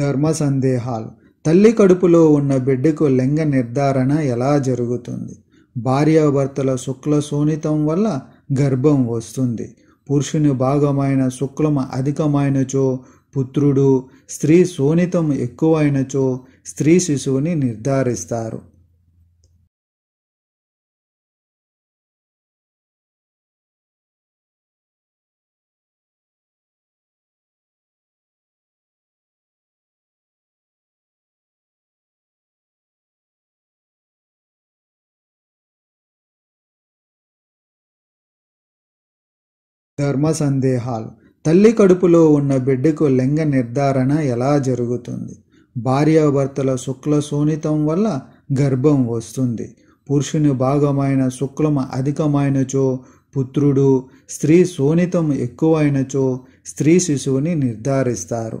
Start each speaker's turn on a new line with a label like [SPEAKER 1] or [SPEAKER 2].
[SPEAKER 1] ధర్మ సందేహాలు తల్లి కడుపులో ఉన్న బిడ్డకు లింగ నిర్ధారణ ఎలా జరుగుతుంది భార్యాభర్తల శుక్ల శోనితం వల్ల గర్భం వస్తుంది పురుషుని భాగమైన శుక్లం అధికమైనచో పుత్రుడు స్త్రీ శోనితం ఎక్కువైనచో స్త్రీ శిశువుని నిర్ధారిస్తారు ధర్మ సందేహాలు తల్లి కడుపులో ఉన్న బిడ్డకు లింగ నిర్ధారణ ఎలా జరుగుతుంది భార్యాభర్తల శుక్ల శోణితం వల్ల గర్భం వస్తుంది పురుషుని భాగమైన శుక్లం అధికమైనచో పుత్రుడు స్త్రీ శోణితం ఎక్కువైనచో స్త్రీ శిశువుని నిర్ధారిస్తారు